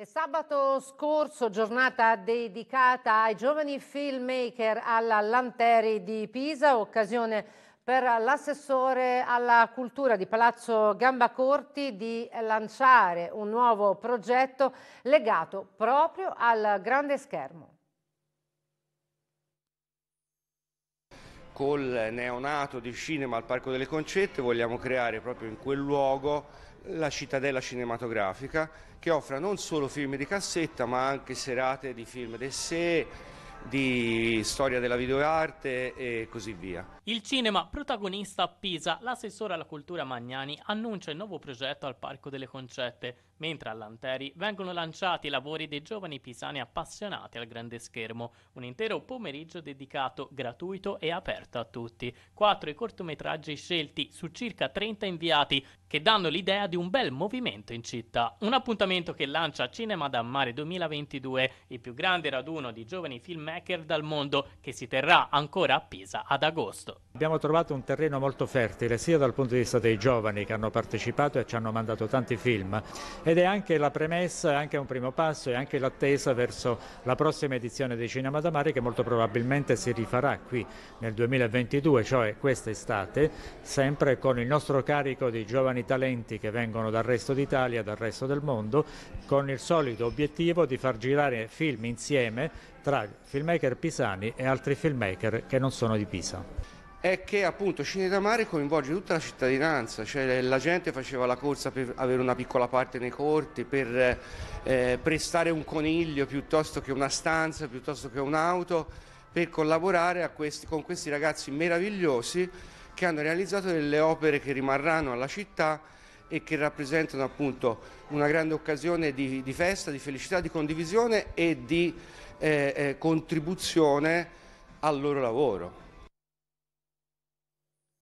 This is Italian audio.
E sabato scorso, giornata dedicata ai giovani filmmaker alla Lanteri di Pisa, occasione per l'assessore alla cultura di Palazzo Gambacorti di lanciare un nuovo progetto legato proprio al grande schermo. col neonato di cinema al Parco delle Concette vogliamo creare proprio in quel luogo la cittadella cinematografica che offra non solo film di cassetta ma anche serate di film d'essere di storia della videoarte e così via. Il cinema protagonista a Pisa, l'assessore alla cultura Magnani annuncia il nuovo progetto al Parco delle Concette, mentre all'Anteri vengono lanciati i lavori dei giovani pisani appassionati al grande schermo, un intero pomeriggio dedicato, gratuito e aperto a tutti. Quattro i cortometraggi scelti su circa 30 inviati, che danno l'idea di un bel movimento in città. Un appuntamento che lancia Cinema da Mare 2022, il più grande raduno di giovani filmmaker dal mondo, che si terrà ancora a Pisa ad agosto. Abbiamo trovato un terreno molto fertile sia dal punto di vista dei giovani che hanno partecipato e ci hanno mandato tanti film ed è anche la premessa, anche un primo passo e anche l'attesa verso la prossima edizione di Cinema da Mare che molto probabilmente si rifarà qui nel 2022, cioè questa estate, sempre con il nostro carico di giovani talenti che vengono dal resto d'Italia, dal resto del mondo, con il solito obiettivo di far girare film insieme tra filmmaker pisani e altri filmmaker che non sono di Pisa è che appunto Scene da Mare coinvolge tutta la cittadinanza, cioè la gente faceva la corsa per avere una piccola parte nei corti, per eh, prestare un coniglio piuttosto che una stanza, piuttosto che un'auto, per collaborare questi, con questi ragazzi meravigliosi che hanno realizzato delle opere che rimarranno alla città e che rappresentano appunto una grande occasione di, di festa, di felicità, di condivisione e di eh, eh, contribuzione al loro lavoro.